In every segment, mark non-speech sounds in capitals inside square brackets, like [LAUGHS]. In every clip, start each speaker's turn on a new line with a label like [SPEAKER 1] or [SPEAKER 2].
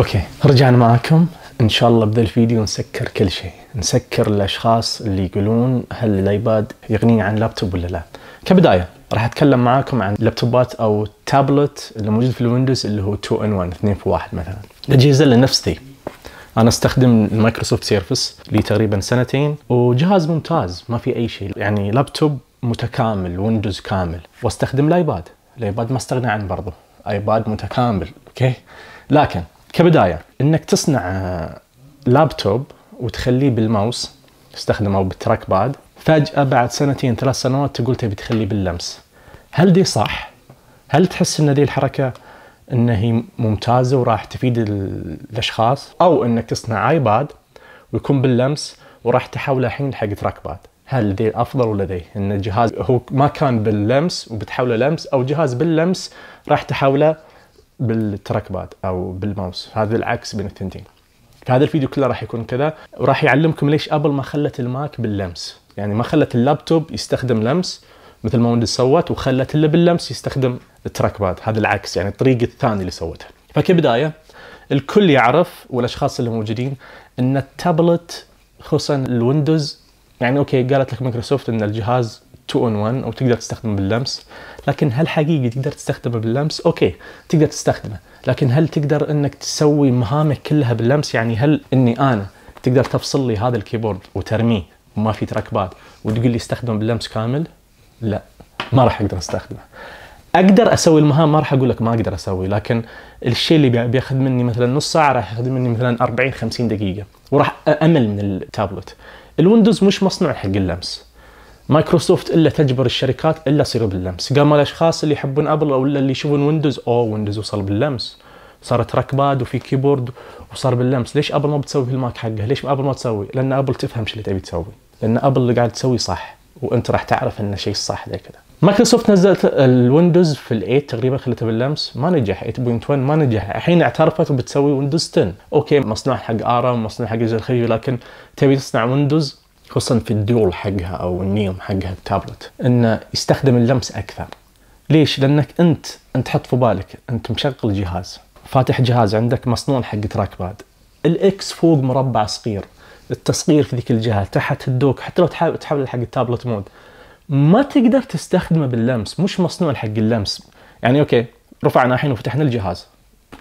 [SPEAKER 1] اوكي رجعنا معاكم ان شاء الله بذا الفيديو نسكر كل شيء نسكر الاشخاص اللي يقولون هل الايباد يغني عن لابتوب ولا لا كبدايه راح اتكلم معاكم عن لابتوبات او تابلت اللي موجود في الويندوز اللي هو 2 ان 1 2 في 1 مثلا الاجهزه اللي نفسي انا استخدم المايكروسوفت سيرفس لي تقريبا سنتين وجهاز ممتاز ما في اي شيء يعني لابتوب متكامل ويندوز كامل واستخدم الايباد الايباد ما استغنى عنه برضه ايباد متكامل اوكي لكن كبدايه انك تصنع لابتوب وتخليه بالماوس تستخدمه او بالتراك باد فجاه بعد سنتين ثلاث سنوات تقول تبي تخليه باللمس هل دي صح؟ هل تحس ان دي الحركه ان هي ممتازه وراح تفيد الاشخاص او انك تصنع ايباد ويكون باللمس وراح تحوله الحين حق تراك باد هل ذي افضل ولا ذي؟ ان الجهاز هو ما كان باللمس وبتحوله لمس او جهاز باللمس راح تحوله بالتراك باد او بالماوس هذا العكس بين الثنتين فهذا الفيديو كله راح يكون كذا وراح يعلمكم ليش ابل ما خلت الماك باللمس يعني ما خلت اللابتوب يستخدم لمس مثل ما ويندوز سوت وخلت اللي باللمس يستخدم التراك باد هذا العكس يعني الطريق الثاني اللي سوتها فكبدايه الكل يعرف والاشخاص اللي موجودين ان التابلت خصوصا الويندوز يعني اوكي قالت لك مايكروسوفت ان الجهاز 2 اون 1 او تقدر تستخدمه باللمس لكن هل حقيقي تقدر تستخدمه باللمس اوكي تقدر تستخدمه لكن هل تقدر انك تسوي مهامك كلها باللمس يعني هل اني انا تقدر تفصل لي هذا الكيبورد وترميه وما في تركبات وتقول لي استخدمه باللمس كامل لا ما راح اقدر استخدمه اقدر اسوي المهام ما راح اقول لك ما اقدر اسوي لكن الشيء اللي بياخذ مني مثلا نص ساعه راح ياخذ مني مثلا 40 50 دقيقه وراح امل من التابلت الويندوز مش مصنوع حق اللمس مايكروسوفت الا تجبر الشركات الا تصير باللمس قام الاشخاص اللي يحبون ابل او اللي يشوفون ويندوز او ويندوز وصل باللمس صارت ركباد وفي كيبورد وصار باللمس ليش ابل ما بتسوي في الماك حقه ليش ابل ما تسوي لان ابل تفهم شو اللي تبي تسوي لان ابل اللي قاعد تسوي صح وانت راح تعرف ان شيء صح زي كذا مايكروسوفت نزلت الويندوز في ال8 تقريبا خلته باللمس ما نجح 8.1 ما نجح الحين اعترفت وبتسوي ويندوز 10 اوكي مصنوع حق ارم مصنوع حق الجيل الخليجي لكن تبي تصنع ويندوز خصوصا في الدول حقها او النيوم حقها التابلت انه يستخدم اللمس اكثر ليش لانك انت انت حط في بالك انت مشغل جهاز فاتح جهاز عندك مصنوع حق تراك باد الاكس فوق مربع صغير التصغير في ذيك الجهه تحت الدوك حتى لو تحاول تحول حق التابلت مود ما تقدر تستخدمه باللمس مش مصنوع حق اللمس يعني اوكي رفعنا الحين وفتحنا الجهاز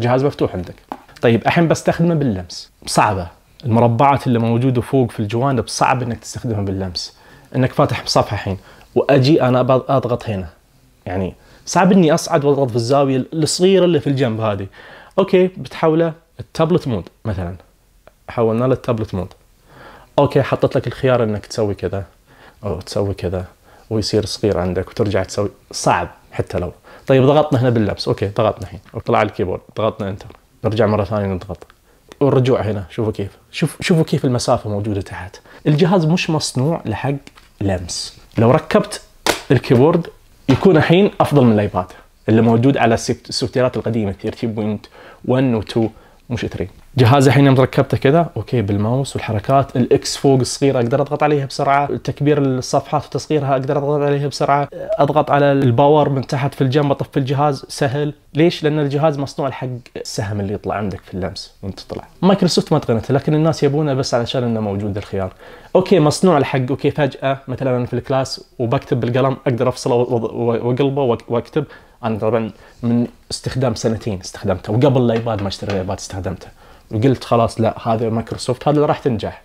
[SPEAKER 1] جهاز مفتوح عندك طيب الحين بستخدمه باللمس صعبه المربعات اللي موجوده فوق في الجوانب صعب انك تستخدمها باللمس انك فاتح صفحه الحين واجي انا اضغط هنا يعني صعب اني اصعد واضغط في الزاويه الصغيره اللي في الجنب هذه اوكي بتحوله التابلت مود مثلا حولنا للتابلت مود اوكي حطت لك الخيار انك تسوي كذا او تسوي كذا ويصير صغير عندك وترجع تسوي صعب حتى لو طيب ضغطنا هنا باللبس اوكي ضغطنا الحين طلع الكيبورد ضغطنا انتر نرجع مره ثانيه نضغط والرجوع هنا شوفوا كيف شوف شوفوا كيف المسافه موجوده تحت الجهاز مش مصنوع لحق لمس لو ركبت الكيبورد يكون الحين افضل من الايباد اللي موجود على السوفتيرات القديمه ترتيب و 2 مش 3 جهازي الحين يوم ركبته كذا اوكي بالماوس والحركات الاكس فوق الصغيره اقدر اضغط عليها بسرعه تكبير الصفحات وتصغيرها اقدر اضغط عليها بسرعه اضغط على الباور من تحت في الجنب اطفي الجهاز سهل ليش لان الجهاز مصنوع حق السهم اللي يطلع عندك في اللمس وانت تطلع مايكروسوفت ما تقنته لكن الناس يبونه بس علشان انه موجود الخيار اوكي مصنوع الحق اوكي فجاه مثلا انا في الكلاس وبكتب بالقلم اقدر افصله واقلبه واكتب انا طبعا من استخدام سنتين استخدمته وقبل الايباد ما اشتري الايباد استخدمته وقلت خلاص لا هذا مايكروسوفت هذا اللي راح تنجح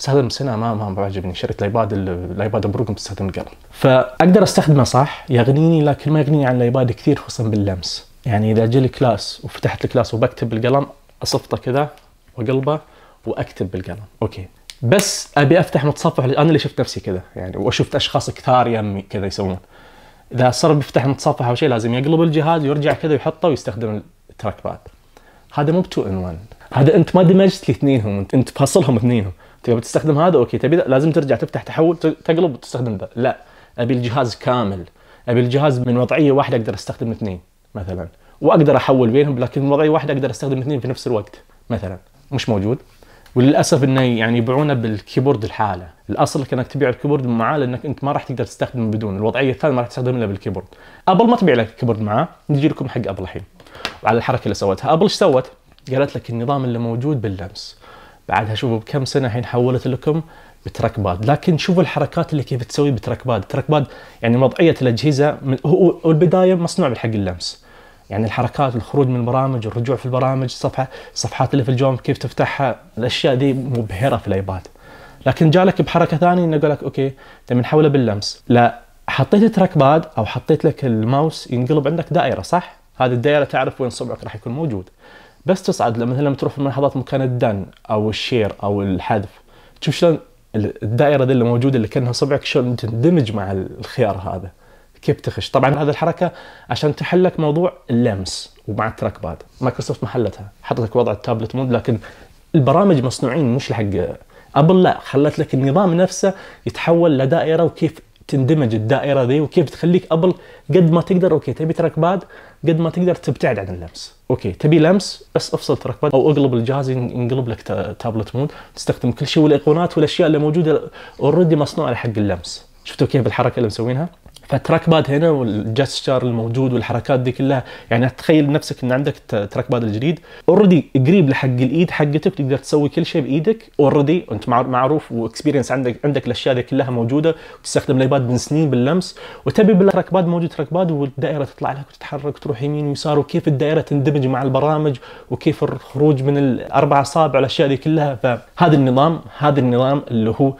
[SPEAKER 1] استخدم سنه ما ما بعجبني شريت الايباد الايباد بروجرام استخدم قبل فاقدر استخدمه صح يغنيني لكن ما يغنيني عن الايباد كثير خصوصا باللمس يعني اذا جالي كلاس وفتحت الكلاس وبكتب بالقلم اصفطه كذا واقلبه واكتب بالقلم اوكي بس ابي افتح متصفح انا اللي شفت نفسي كذا يعني وشفت اشخاص كثار يمي كذا يسوون اذا صار بيفتح متصفح او شيء لازم يقلب الجهاز ويرجع كذا ويحطه ويستخدم التراك باد هذا مو بتو ان وان هذا انت ما دمجت الاثنينهم انت انت اثنينهم تبي تستخدم هذا اوكي تبي لازم ترجع تفتح تحول تقلب وتستخدم ذا لا ابي الجهاز كامل ابي الجهاز من وضعيه واحده اقدر استخدم اثنين مثلا واقدر احول بينهم لكن من وضعيه واحده اقدر استخدم اثنين في نفس الوقت مثلا مش موجود وللاسف انه يعني يبيعونه بالكيبورد الحاله الاصل انك تبيع الكيبورد معاه لانك انت ما راح تقدر تستخدمه بدون الوضعيه الثانيه ما راح تستخدمه الا بالكيبورد ابل ما تبيع لك الكيبورد معاه نجي لكم حق ابل الحين وعلى الحركه اللي سوتها ابل ايش سوت؟ قالت لك النظام اللي موجود باللمس بعدها شوفوا بكم سنه الحين حولت لكم بتراك باد لكن شوفوا الحركات اللي كيف تسوي بتراك باد التراك باد يعني وضعيه الاجهزه من هو البدايه مصنوع بالحق اللمس يعني الحركات الخروج من البرامج الرجوع في البرامج الصفحه الصفحات اللي في الجوم كيف تفتحها الاشياء دي مبهره في الايباد لكن جالك بحركه ثانيه انه قال لك اوكي تبي نحوله باللمس لا حطيت تراك باد او حطيت لك الماوس ينقلب عندك دائره صح هذه الدائره تعرف وين صبعك راح يكون موجود بس تصعد مثلا لما تروح في ملاحظات مكان الدن او الشير او الحذف تشوف شلون الدائره دي اللي موجوده اللي كانها صبعك شلون تندمج مع الخيار هذا كيف تخش طبعا هذه الحركه عشان تحلك موضوع اللمس ومع التراك باد مايكروسوفت ما حلتها لك وضع التابلت مود لكن البرامج مصنوعين مش حق ابل لا خلت لك النظام نفسه يتحول لدائره وكيف تندمج الدائره ذي وكيف تخليك ابل قد ما تقدر اوكي تبي تركباد قد ما تقدر تبتعد عن اللمس اوكي تبي لمس بس افصل تركباد او اقلب الجهاز ينقلب لك تابلت مود تستخدم كل شيء والايقونات والاشياء اللي موجوده اوريدي مصنوعه لحق اللمس شفتوا كيف الحركه اللي مسوينها فتراك باد هنا والجستشر الموجود والحركات دي كلها يعني تخيل نفسك ان عندك تراك باد الجديد اوريدي قريب لحق الايد حقتك تقدر تسوي كل شيء بايدك اوريدي انت معروف واكسبيرينس عندك عندك الاشياء دي كلها موجوده وتستخدم الايباد من سنين باللمس وتبي بالتراك باد موجود تراك باد والدائره تطلع لك وتتحرك تروح يمين ويسار وكيف الدائره تندمج مع البرامج وكيف الخروج من الاربع اصابع والاشياء دي كلها فهذا النظام هذا النظام اللي هو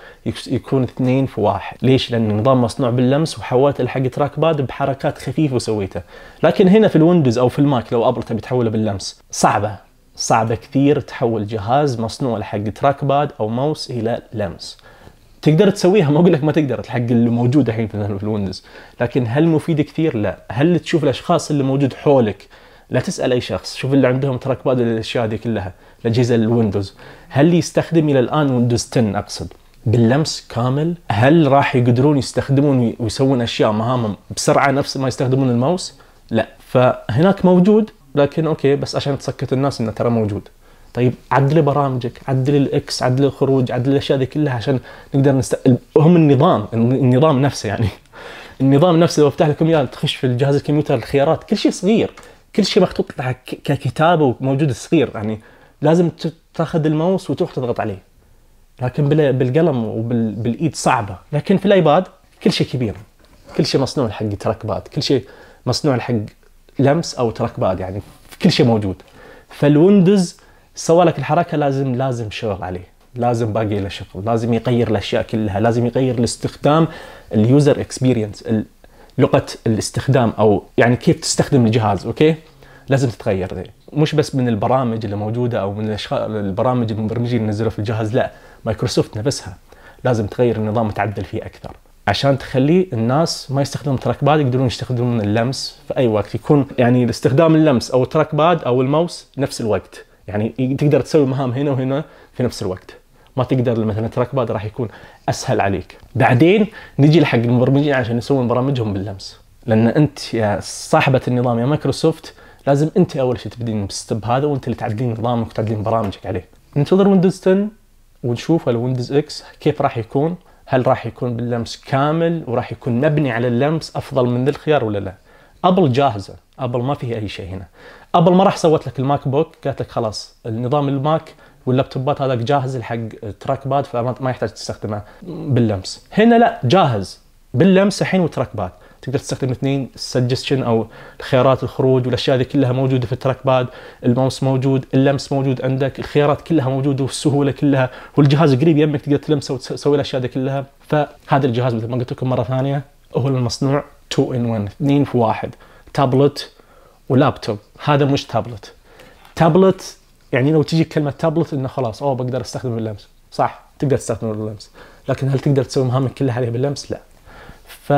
[SPEAKER 1] يكون اثنين في واحد ليش؟ لان النظام مصنوع باللمس وحولت كانت الحق تراك باد بحركات خفيفه وسويته لكن هنا في الويندوز او في الماك لو ابل تبي تحوله باللمس صعبه صعبه كثير تحول جهاز مصنوع حق تراك باد او ماوس الى لمس تقدر تسويها ما اقول لك ما تقدر الحق اللي موجود الحين في الويندوز لكن هل مفيد كثير لا هل تشوف الاشخاص اللي موجود حولك لا تسال اي شخص شوف اللي عندهم تراك باد الاشياء هذه كلها الاجهزه الويندوز هل يستخدم الى الان ويندوز 10 اقصد باللمس كامل هل راح يقدرون يستخدمون ويسوون اشياء مهامهم بسرعه نفس ما يستخدمون الماوس لا فهناك موجود لكن اوكي بس عشان تسكت الناس انه ترى موجود طيب عدل برامجك عدل الاكس عدل الخروج عدل الاشياء ذي كلها عشان نقدر نست... هم النظام النظام نفسه يعني [LAUGHS] النظام نفسه لو افتح لكم اياه تخش في الجهاز الكمبيوتر الخيارات كل شيء صغير كل شيء مخطوط ككتابه وموجود صغير يعني لازم تاخذ الماوس وتروح تضغط عليه لكن بالقلم وبالايد صعبه لكن في الايباد كل شيء كبير كل شيء مصنوع حق تركبات كل شيء مصنوع حق لمس او تركبات يعني كل شيء موجود فالويندوز سوى لك الحركه لازم لازم شغل عليه لازم باقي له شغل لازم يغير الاشياء كلها لازم يغير الاستخدام اليوزر اكسبيرينس لغه الاستخدام او يعني كيف تستخدم الجهاز اوكي لازم تتغير دي. مش بس من البرامج اللي موجوده او من الاشخاص البرامج المبرمجين اللي نزلوا في الجهاز لا مايكروسوفت نفسها لازم تغير النظام وتعدل فيه اكثر عشان تخلي الناس ما يستخدمون تراك باد يقدرون يستخدمون اللمس في اي وقت يكون يعني استخدام اللمس او التراك باد او الماوس نفس الوقت يعني تقدر تسوي مهام هنا وهنا في نفس الوقت ما تقدر مثلا التراك باد راح يكون اسهل عليك بعدين نجي لحق المبرمجين عشان يسوون برامجهم باللمس لان انت يا صاحبه النظام يا مايكروسوفت لازم انت اول شيء تبدين بالستب هذا وانت اللي تعدلين نظامك وتعدلين برامجك عليه ننتظر ويندوز 10 ونشوف الويندوز اكس كيف راح يكون هل راح يكون باللمس كامل وراح يكون مبني على اللمس افضل من ذي الخيار ولا لا ابل جاهزه ابل ما فيها اي شيء هنا ابل ما راح سوت لك الماك بوك قالت لك خلاص النظام الماك واللابتوبات هذاك جاهز الحق تراك باد فما يحتاج تستخدمه باللمس هنا لا جاهز باللمس الحين وتراك باد تقدر تستخدم اثنين السجستشن او خيارات الخروج والاشياء هذه كلها موجوده في التراك باد الماوس موجود اللمس موجود عندك الخيارات كلها موجوده والسهوله كلها والجهاز قريب يمك تقدر تلمسه وتسوي الاشياء هذه كلها فهذا الجهاز مثل ما قلت لكم مره ثانيه هو المصنوع 2 ان 1 اثنين في واحد تابلت ولابتوب هذا مش تابلت تابلت يعني لو تجيك كلمه تابلت انه خلاص اوه بقدر استخدم اللمس صح تقدر تستخدم اللمس لكن هل تقدر تسوي مهامك كلها عليه باللمس لا ف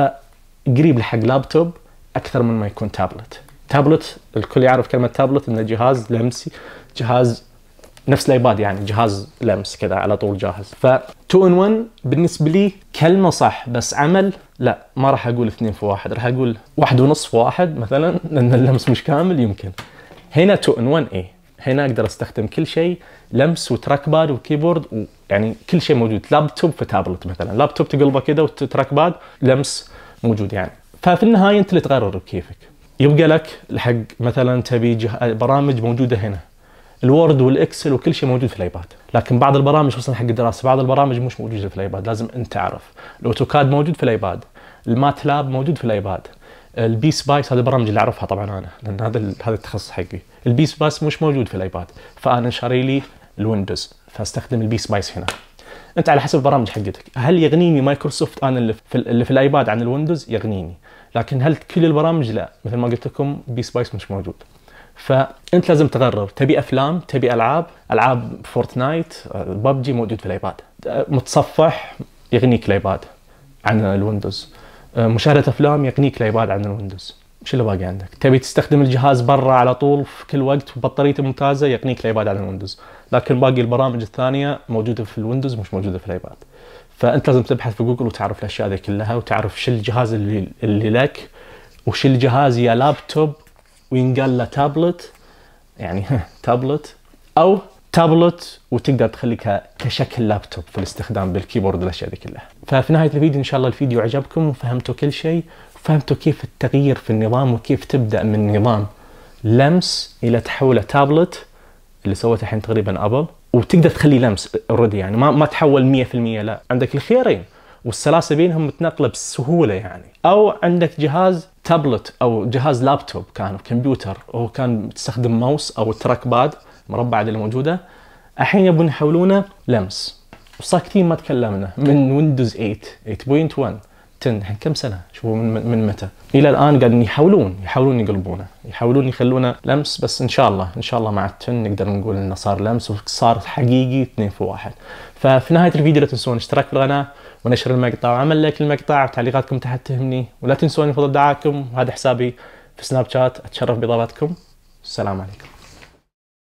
[SPEAKER 1] قريب لحق لابتوب اكثر من ما يكون تابلت تابلت الكل يعرف كلمه تابلت انه جهاز لمسي جهاز نفس الايباد يعني جهاز لمس كذا على طول جاهز ف 2 ان 1 بالنسبه لي كلمه صح بس عمل لا ما راح اقول اثنين في واحد راح اقول واحد ونص في واحد مثلا لان اللمس مش كامل يمكن هنا 2 ان 1 اي هنا اقدر استخدم كل شيء لمس وتراك باد وكيبورد ويعني كل شيء موجود لابتوب في تابلت مثلا لابتوب تقلبه كذا وتراك باد لمس موجود يعني ففي النهايه انت اللي تقرر بكيفك يبقى لك الحق مثلا تبي برامج موجوده هنا الوورد والاكسل وكل شيء موجود في الايباد لكن بعض البرامج خصوصا حق الدراسه بعض البرامج مش موجوده في الايباد لازم انت تعرف الاوتوكاد موجود في الايباد الماتلاب موجود في الايباد البي سبايس هذه البرامج اللي اعرفها طبعا انا لان هذا هذا التخصص حقي البي سبايس مش موجود في الايباد فانا شاري لي الويندوز فاستخدم البي سبايس هنا انت على حسب البرامج حقتك هل يغنيني مايكروسوفت انا اللي في, اللي في الايباد عن الويندوز يغنيني لكن هل كل البرامج لا مثل ما قلت لكم بي سبايس مش موجود فانت لازم تقرر تبي افلام تبي العاب العاب فورتنايت آه، ببجي موجود في الايباد آه، متصفح يغنيك الايباد عن الويندوز آه، مشاهده افلام يغنيك الايباد عن الويندوز شو اللي باقي عندك؟ تبي تستخدم الجهاز برا على طول في كل وقت وبطاريته ممتازه يقنيك الايباد على الويندوز، لكن باقي البرامج الثانيه موجوده في الويندوز مش موجوده في الايباد. فانت لازم تبحث في جوجل وتعرف الاشياء هذه كلها وتعرف شو الجهاز اللي, اللي لك وش الجهاز يا لابتوب وينقال له تابلت يعني [LAUGHS] تابلت او تابلت وتقدر تخليك كشكل لابتوب في الاستخدام بالكيبورد والاشياء هذه كلها. ففي نهايه الفيديو ان شاء الله الفيديو عجبكم وفهمتوا كل شيء فهمتوا كيف التغيير في النظام وكيف تبدا من نظام لمس الى تحوله تابلت اللي سويته الحين تقريبا ابل وتقدر تخليه لمس اوريدي يعني ما ما تحول 100% لا عندك الخيارين والسلاسه بينهم متنقله بسهوله يعني او عندك جهاز تابلت او جهاز لابتوب كان كمبيوتر وهو كان تستخدم ماوس او تراك باد مربعه اللي موجوده الحين يبون يحولونه لمس وصار كثير ما تكلمنا من ويندوز 8 8.1 الحين يعني كم سنه شوفوا من, من متى الى الان قاعدين يحاولون يحاولون يقلبونه يحاولون يخلونه لمس بس ان شاء الله ان شاء الله مع التن نقدر نقول انه صار لمس وصار حقيقي 2 في 1 ففي نهايه الفيديو لا تنسون اشتراك في القناه ونشر المقطع وعمل لايك للمقطع وتعليقاتكم تحت تهمني ولا تنسون فضل دعاكم وهذا حسابي في سناب شات اتشرف باضافتكم السلام عليكم